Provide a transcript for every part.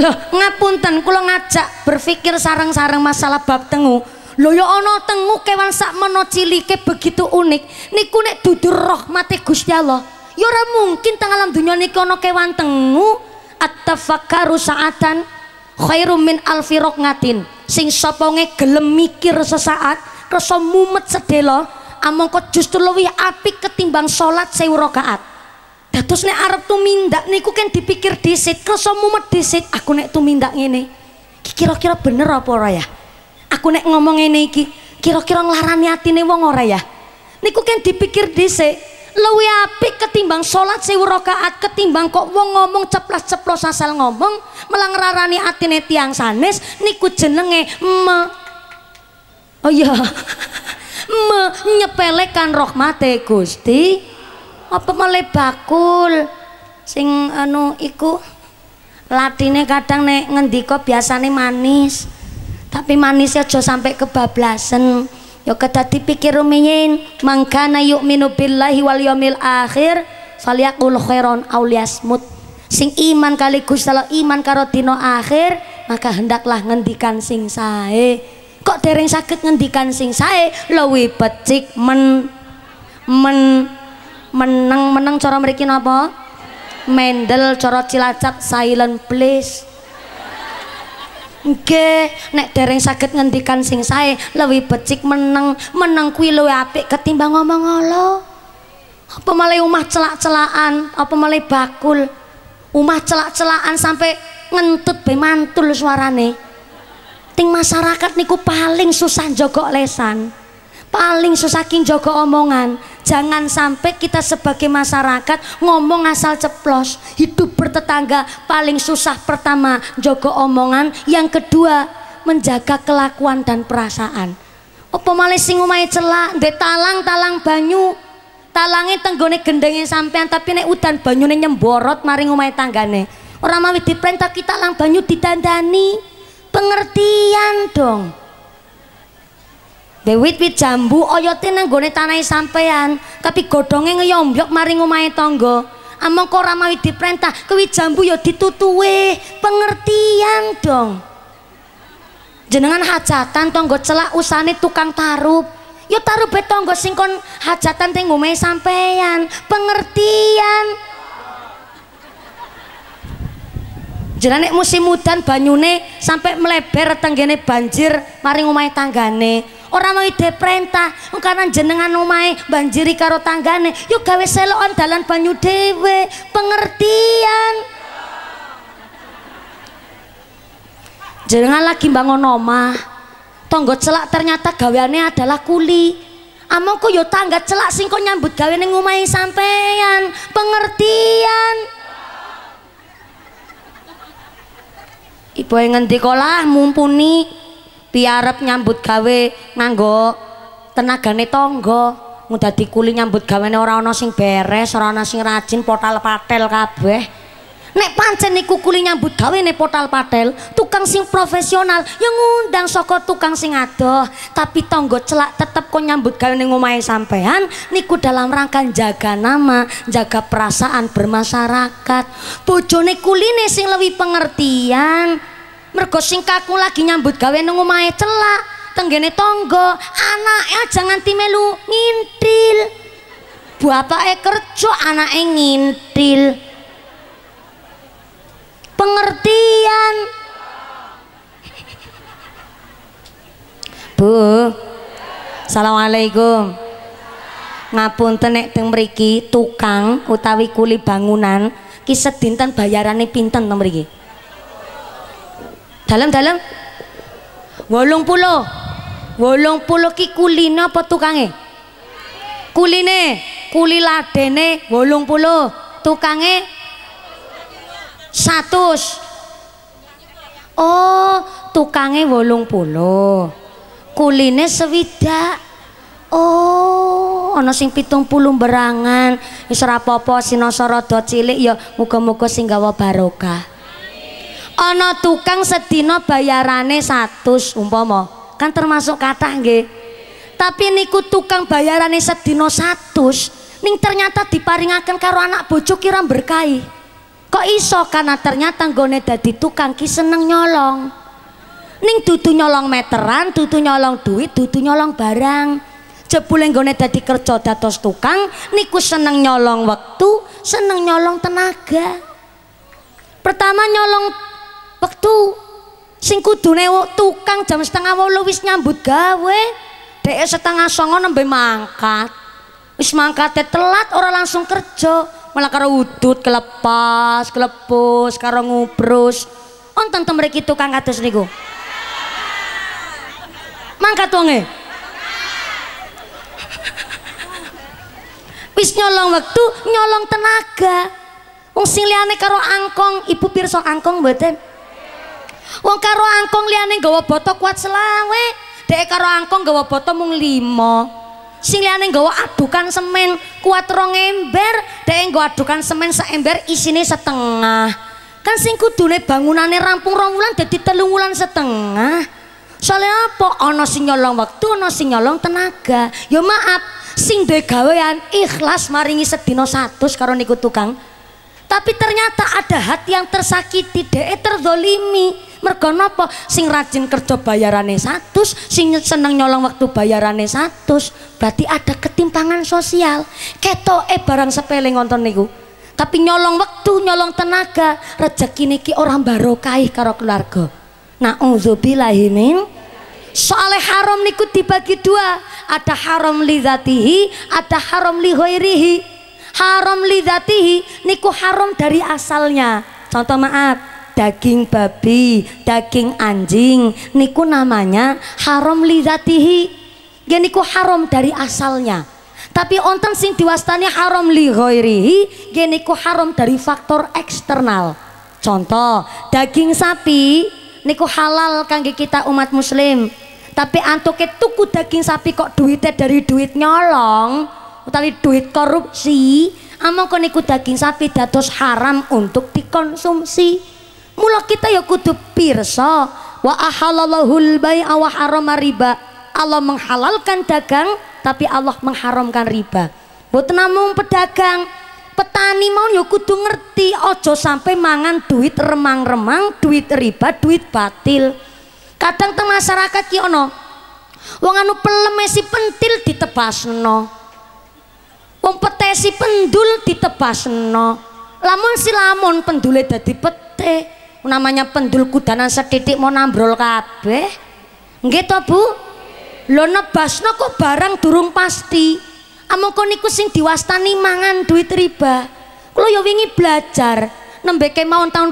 loh ngapunten kula ngajak berpikir sarang-sarang masalah bab tengu lho ya ana tengu kewan sak cilike begitu unik niku nek dudur rahmate Gusti Allah ya ora mungkin teng alam dunya niki ana kewan tengu at-tafakkaru sa'atan khairum min alfi ngatin sing soponge gelem mikir sesaat kersa mumet sedelo amangka justru luwih apik ketimbang salat 1000 rakaat Dados nek arep tumindak niku kan dipikir dhisik, kersa mumet dhisik aku nek tumindak ngene. Iki kira-kira bener apa ora ya? Aku nek ngomong ngene iki, kira-kira nglarani atine wong ora ya? Niku kan dipikir dhisik, luwi apik ketimbang salat sewu rakaat ketimbang kok wong ngomong ceplas-ceplos asal ngomong, melang larani atine tiang sanes niku jenenge me Oh iya. menyepelekan rahmate Gusti. apa mele bakul sing anu iku latine kadang nek ngendika biasane manis tapi manisnya aja sampai kebablasan ya kedadi pikir rumiyin mangkana minu billahi wal yomil akhir falyakul khairon smut sing iman kali Gusti iman karo dino akhir maka hendaklah ngendikan sing sae kok dereng sakit ngendikan sing sae luwih becik men men meneng-meneng cara mereka apa? mendel cara Cilacap silent please oke nek dereng sakit ngendikan sing saya, lebih becik meneng, meneng kuwi luwih apik ketimbang ngomong ngolo Apa malah umah celak-celakan, apa malah bakul. umah celak-celakan sampai ngentut be mantul suarane. Ting masyarakat niku paling susah jogok lesan paling susahkin joko omongan jangan sampai kita sebagai masyarakat ngomong asal ceplos hidup bertetangga paling susah pertama joko omongan yang kedua menjaga kelakuan dan perasaan apa malah sing omahe celak ndek talang-talang banyu talange tenggone gendenge sampean tapi nek udan banyune nyemborot maring omahe tanggane Orang mawi diperintah kita lang banyu didandani pengertian dong Wit-wit jambu oyote nang gone tanahe sampean, tapi godhonge ngeyombyok maring omahe tangga. Ah, kok ora mawi diprentah, kuwi jambu ya ditutuwe, pengertian dong. Jenengan hajatan tangga celak usane tukang tarub. Ya tarub e tangga sing kon hajatan teng omahe sampean, pengertian. Jenane musim udan banyune sampai meleber tenggene banjir maring omahe tanggane. Orang mau ide perintah karena jenengan omahe banjiri karo tanggane yuk gawe selokan dalan banyu dewe pengertian jenengan lagi bangun omah tonggo celak ternyata gaweane adalah kuli ku yo tangga celak singko nyambut gawe ning sampeyan pengertian Ibu yang kolah mumpuni piarep nyambut gawe nganggo tenagane tangga ngudadi kuli nyambut gawe ora orang sing beres orang ana sing rajin portal patel kabeh nek pancen niku kuli nyambut gawene portal patel tukang sing profesional yang ngundang soko tukang sing adoh tapi tonggo celak tetep kok nyambut gawene ngumai sampean niku dalam rangka jaga nama jaga perasaan bermasyarakat bojone kuline sing lebih pengertian mergo sing kaku lagi nyambut gawe nang omahe celak tenggene tonggo, anak aja nganti melu ngintil bapake kerja anak anake ngintil pengertian Bu Assalamualaikum ngapun tenek teng mriki tukang utawi kuli bangunan ki sedinten bayarane pinten teng mriki Dalam dalam. Wolong pulo. Wolong pulo ki kulino apa tukange? Kuline, kuli ladene, wolong pulo. Tukange? Satu. Oh, tukange wolong pulo. Kuline sewida. Oh, ana sing pitung berangan. Wis ora apa-apa, sinasa rada cilik ya muga-muga sing gawa barokah. Ono tukang sedino bayarane satu, umpomo kan termasuk kata nge tapi niku tukang bayarane sedino satu, ning ternyata diparingaken karo anak bojo kiram berkai kok iso karena ternyata gone dadi tukang ki seneng nyolong ning dudu nyolong meteran dudu nyolong duit dudu nyolong barang jebule gone dadi kerja dados tukang niku seneng nyolong waktu, seneng nyolong tenaga pertama nyolong Waktu sing kudune tukang jam setengah wolu wis nyambut gawe dhek setengah songo nembe mangkat wis mangkat telat ora langsung kerja malah karo udut kelepas kelepus karo ngubrus onten itu mriki tukang nih niku mangkat wonge wis nyolong waktu nyolong tenaga wong sing liyane karo angkong ibu pirsa angkong mboten Wong karo angkong liyane nggawa boto kuat selawe. Dek karo angkong nggawa boto mung limo. Sing liyane nggawa adukan semen kuat rong ember. Dek nggawa adukan semen sa ember isine setengah. Kan sing kudune bangunane rampung rong wulan dadi telung wulan setengah. Soale apa ana sing nyolong wektu, ana sing nyolong tenaga. Ya maaf, sing duwe gawean ikhlas maringi sedina 100 karo niku tukang. tapi ternyata ada hati yang tersakiti dek eh terdolimi, mergonopo sing rajin kerja bayarane satu, sing seneng nyolong waktu bayarane satu, berarti ada ketimpangan sosial keto e barang sepele ngonton niku tapi nyolong waktu nyolong tenaga rezeki niki orang barokah karo keluarga Nah, min soalnya haram niku dibagi dua ada haram li zatihi ada haram li haram lidatihi niku haram dari asalnya contoh maaf daging babi daging anjing niku namanya haram lidatihi ya niku haram dari asalnya tapi onten sing diwastani haram li ghairihi ya niku haram dari faktor eksternal contoh daging sapi niku halal kangge kita umat muslim tapi ke tuku daging sapi kok duitnya dari duit nyolong utawi duit korupsi amangka niku daging sapi dados haram untuk dikonsumsi mula kita ya kudu pirsa wa ahalallahu bai'a wa harama riba Allah menghalalkan dagang tapi Allah mengharamkan riba buat namun pedagang petani mau ya kudu ngerti ojo sampai mangan duit remang-remang duit riba duit batil kadang teng masyarakat kiono, wong anu pelemesi pentil ditebasno Wong petesi pendul no, Lamun si lamun pendule dadi pete, namanya pendul kudanan setitik mau nambrol kabeh. Nggih bu, lo Lho nebasno kok barang durung pasti. Amangka niku sing diwastani mangan duit riba. yowingi ya belajar, wingi belajar nembe kemauan tahun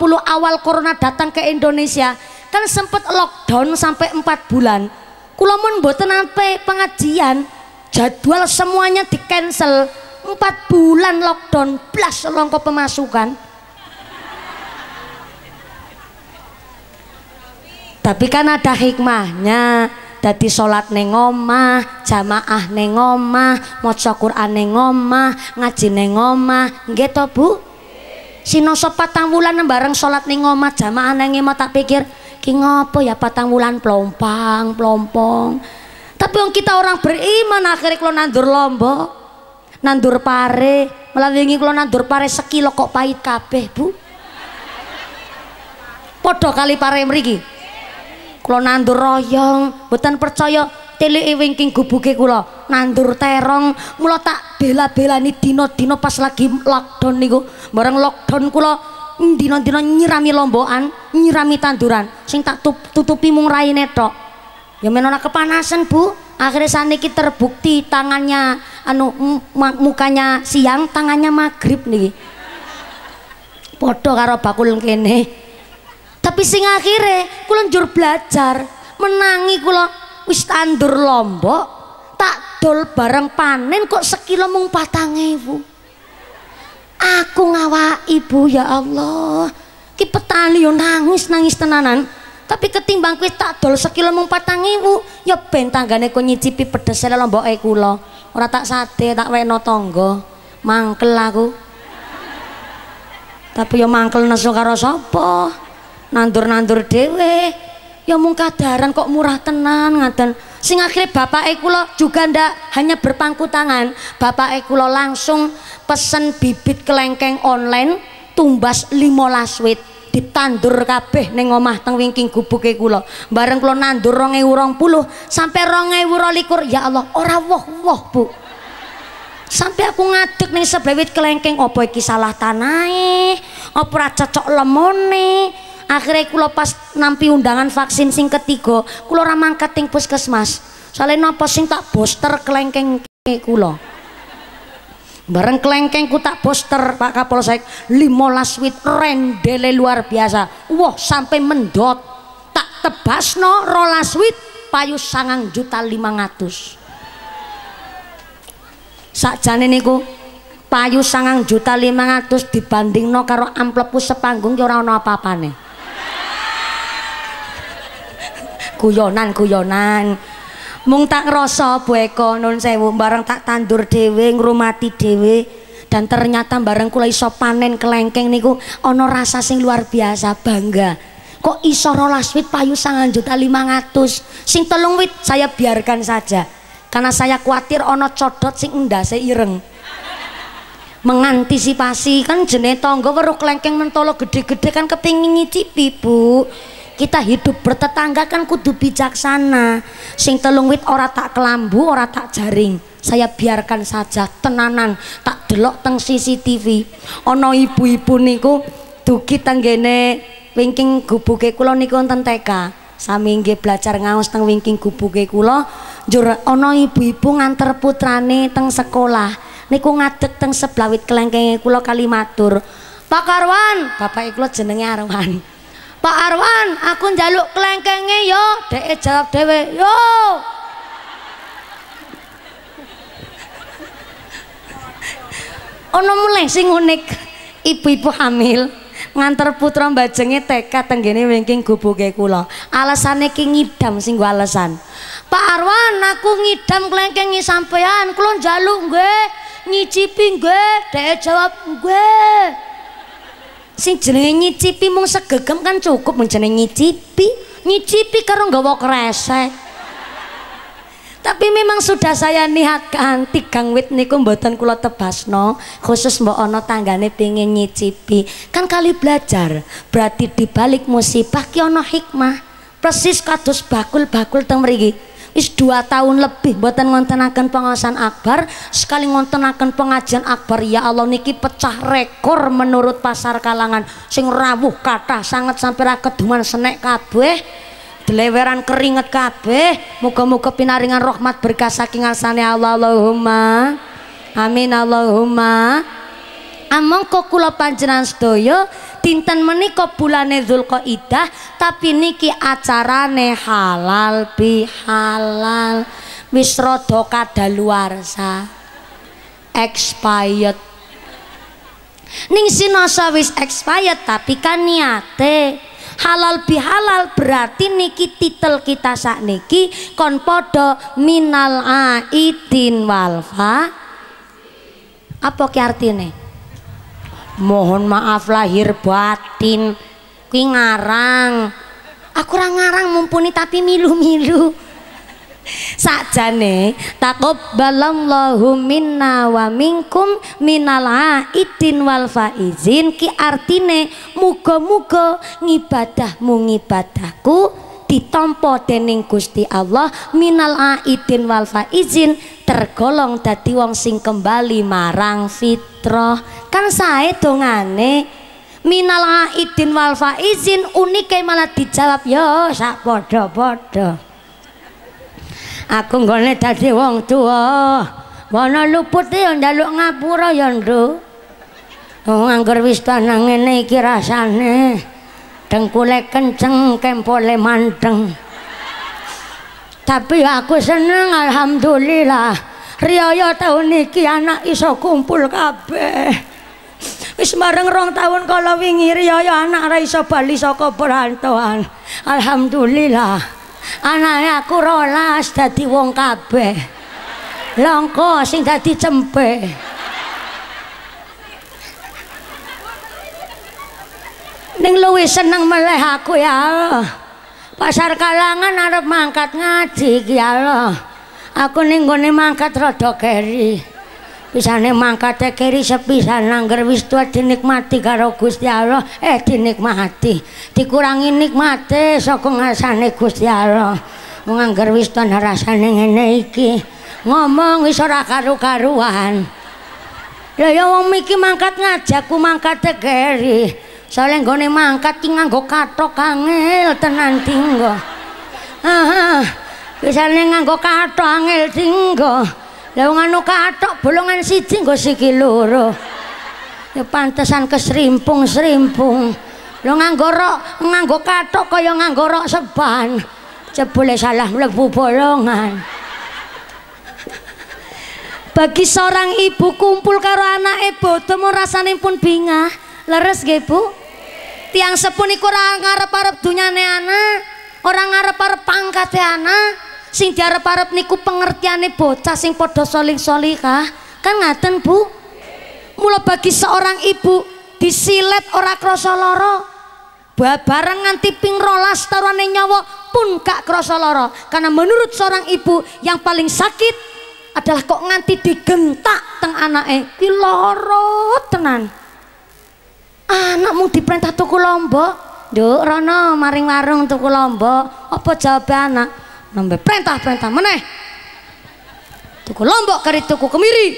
puluh awal corona datang ke Indonesia kan sempet lockdown sampai empat bulan. Kulo mun mboten ampe pengajian, jadwal semuanya di cancel empat bulan lockdown plus rongko pemasukan tapi kan ada hikmahnya jadi sholat nengomah jamaah nengomah omah, maca Quran nengomah ngaji nengomah gitu Bu? Sinoso patang bulan bareng sholat nengomah jamaah nengomah mau tak pikir, ki ngopo ya patang bulan plompang, pelompong tapi yang kita orang beriman akhirnya kalau nandur lombok, nandur pare, melalui kalau nandur pare sekilo kok pahit kabeh, Bu. Podo kali pare mriki. Kalau nandur royong, betan percaya tele wingking gubuke kula, nandur terong, mula tak bela-belani dino dino pas lagi lockdown nih niku. Bareng lockdown kula dino dino nyirami lombokan, nyirami tanduran, sing tak tutupi mung raine tok. Ya menolak kepanasan, Bu. Akhirnya saniki terbukti tangannya anu mukanya siang, tangannya maghrib nih. Podo karo bakul kene. Tapi sing akhirnya kula belajar, menangi kula wis tandur lombok, tak dol barang panen kok sekilo mung ibu, Aku ngawak ibu ya Allah. Ki petani yo nangis nangis tenanan. Tapi ketimbang kuwi tak dol sekilo mung 4000, ya ben tanggane ku nyicipi pedes lomboke kula. Ora tak sate tak weno tangga. Mangkel aku. Tapi ya mangkel nesu karo sapa? Nandur-nandur dhewe. Ya mung kadaran kok murah tenan ngaten. Sing akhirnya bapake kula juga ndak hanya berpangku tangan. Bapake kula langsung pesen bibit kelengkeng online tumbas 15 wit. ditandur kabeh ning omah teng wingking gubuke kula. Bareng kula nandur 2020 sampai 2022. Ya Allah, ora wah wah Bu. Sampai aku ngadeg ning sebelah wit kelengking apa iki salah tanahe? Apa ora cocok lemone? Akhire kula pas nampi undangan vaksin sing ketiga, kula ora mangkat ing puskesmas. Soale napa sing tak boster kelengking kula. bareng kelengkeng tak poster Pak Kapolsek limolas wit rendele luar biasa wah sampai mendot tak no rolas wit payu sangang juta lima ratus sakjane niku payu sangang juta lima ratus dibanding no karo amplopku sepanggung ya ora ono apa nih guyonan guyonan mung tak rasa bueko Eko nun sewu bareng tak tandur dhewe ngrumati dhewe dan ternyata bareng kula iso panen kelengkeng niku ana rasa sing luar biasa bangga kok iso rolas wit payu sangan juta lima ratus sing telung wit saya biarkan saja karena saya khawatir ono codot sing saya ireng mengantisipasi kan jene tonggo baru kelengkeng mentolo gede-gede kan kepingin nyicipi bu kita hidup bertetangga kan kudu bijaksana sing telung wit ora tak kelambu ora tak jaring saya biarkan saja tenanan tak delok teng CCTV ono ibu-ibu niku dugi tenggene wingking gubuke kula niku wonten TK sami nggih belajar ngaos teng wingking gubuke kula njur ono ibu-ibu nganter putrane teng sekolah niku ngadeg teng sebelah wit kelengkenge kula Kalimatur Pak Karwan, bapak kula jenenge Arwan. Pak Arwan aku njaluk kelengkenge yo dhek jawab dewe yo ono mulai sing unik ibu-ibu hamil nganter putra mbajenge TK tenggene wingking gubuke kula alasane ki ngidam sing alasan Pak Arwan aku ngidam klengkengi sampean kula njaluk nggih ngicipi nggih dhek jawab nggih sing jenenge nyicipi mung segegem kan cukup mung jenenge nyicipi nyicipi karo nggawa kresek tapi memang sudah saya niatkan tigang wit niku mboten kula tebasno khusus mbok ana tanggane pengin nyicipi kan kali belajar berarti dibalik musibah ki ana hikmah persis kados bakul-bakul teng mriki is dua tahun lebih buatan ngontenakan pengawasan akbar sekali ngontenakan pengajian akbar ya Allah niki pecah rekor menurut pasar kalangan sing rawuh kata sangat sampai raketuman senek kabeh deleweran keringet kabeh muka-muka pinaringan rahmat berkah saking ngarsane Allah Allahumma amin Allahumma Among amangka kula panjenengan sedaya dinten menika bulane Zulqaidah tapi niki acarane halal bi halal, wis rada kadaluarsa expired ning sinasa wis expired tapi kan niate halal bihalal berarti niki titel kita sak niki kon podo minal aidin walfa apa ki artine mohon maaf lahir batin kuwi ngarang aku ora ngarang mumpuni tapi milu-milu sakjane takobbalallahu minna wa minkum minal aidin wal faizin ki artine muga-muga ngibadahmu ngibadahku ditompo dening Gusti Allah minal aidin wal faizin tergolong dadi wong sing kembali marang fitrah kan sae dongane minal aidin wal faizin unike malah dijawab yo sak padha-padha aku nggone dadi wong tuwa wana luput e yo njaluk ngapura yo nduk Oh, anggar wis tanang ngene iki rasane. dengkule kenceng kempole mandeng. tapi aku seneng alhamdulillah riyo tahun niki anak iso kumpul kabeh wis bareng rong tahun kalau wingi riyo anak ra iso bali saka perantauan alhamdulillah anak aku rolas dadi wong kabeh longko sing dadi cempe ning luwih seneng meleh aku ya Allah. Pasar kalangan arep mangkat ngaji iki ya Allah. Aku ning gone mangkat rada keri. Pisane mangkat keri sepisan nangger wis tuwa dinikmati karo Gusti Allah, eh dinikmati. Dikurangi nikmate saka ngasane Gusti Allah. Wong anggar wis tuwa rasane ngene iki. Ngomong wis ora karu-karuan. Lah ya wong miki mangkat ngajak ku mangkat keri. soalnya gue nih mangkat tinggal gue katok kangel tenan tinggo ah bisa nih nganggo katok angel tinggo lewung nganu katok bolongan si tinggo si kiloro ya pantesan keserimpung serimpung lo nganggo rok nganggo katok kaya nganggo rok seban cebule salah mlebu bolongan bagi sorang ibu kumpul karo anak ibu temu rasanya pun bingah Leres gak Bu? Tiang sepuh kurang ora ngarep-arep dunyane anak, Orang ngarep-arep pangkate anak. Sing diarep-arep niku pengertiane bocah sing podo soling-solihah. Kan ngaten Bu? Mula bagi seorang ibu disilet ora krosoloro lara. Bareng nganti ping rolas taruhane nyawa pun gak krosoloro Karena menurut seorang ibu yang paling sakit adalah kok nganti digentak teng anake ki lara tenan Anakmu diperintah tuku lombok. duk rono maring warung tuku lombok. Apa jawab anak? nombe perintah-perintah meneh. Tuku lombok kari tuku kemiri.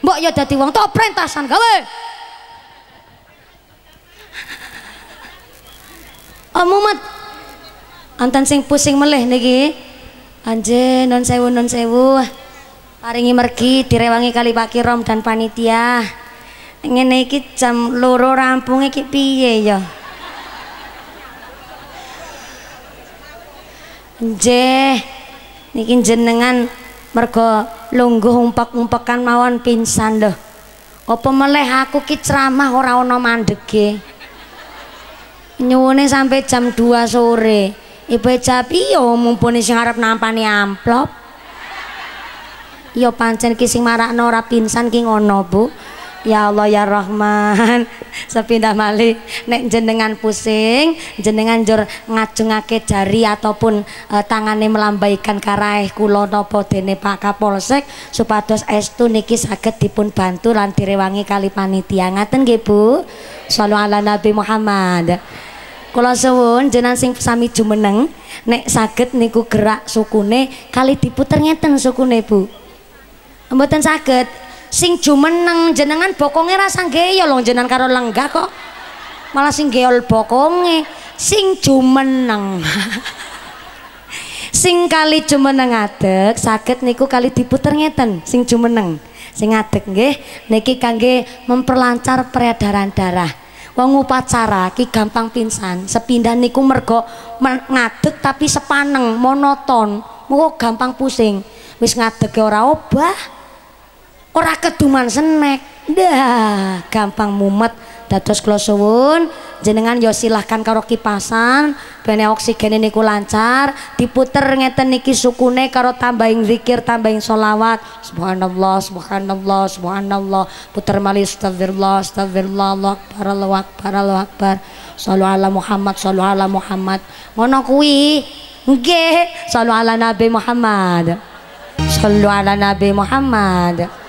Mbok ya dadi wong tok perintasan gawe. Omumat oh, anten sing pusing meleh niki. Anje non sewu non sewu. Paringi mergi direwangi kali pakirom Rom dan panitia. ngene iki jam loro rampung iki piye ya Njeh niki jenengan mergo lungguh umpek-umpekan mawon pingsan lho apa meleh aku ki ceramah ora ana mandhege nyuwune sampai jam 2 sore ibu aja piye mumpuni sing arep nampani amplop Iyo pancen ki sing marakno ora pingsan ki ngono Bu. Ya Allah ya Rahman, sepindah Mali nek jenengan pusing, jenengan jur ngajengake jari ataupun e, tangane melambaikan karaeh kula napa dene Pak Kapolsek supados estu niki saged dipun bantu lan direwangi kali panitia. Ngaten nggih Bu. ala Nabi Muhammad. Kula suwun jenengan sing sami jumeneng nek saged niku gerak sukune kali diputer ngeten sukune Bu. Mboten saged sing jumeneng jenengan bokonge rasa geyo long jenengan karo lenggah kok malah sing geol bokonge sing jumeneng sing kali jumeneng adek sakit niku kali diputer ngeten sing jumeneng sing adek nggih niki kangge memperlancar peredaran darah wong upacara ki gampang pingsan sepindah niku mergo ngadek tapi sepaneng monoton mau gampang pusing wis ngadek ora obah ora keduman senek dah gampang mumet dados kula suwun jenengan ya silahkan karo kipasan bene oksigen niku lancar diputer ngeten niki sukune karo tambahin zikir tambahin solawat subhanallah subhanallah subhanallah puter mali astagfirullah astagfirullah Allah akbar Allah akbar Allah akbar sallu ala Muhammad sallu ala Muhammad ngono kuwi nggih sallu ala Nabi Muhammad sallu ala Nabi Muhammad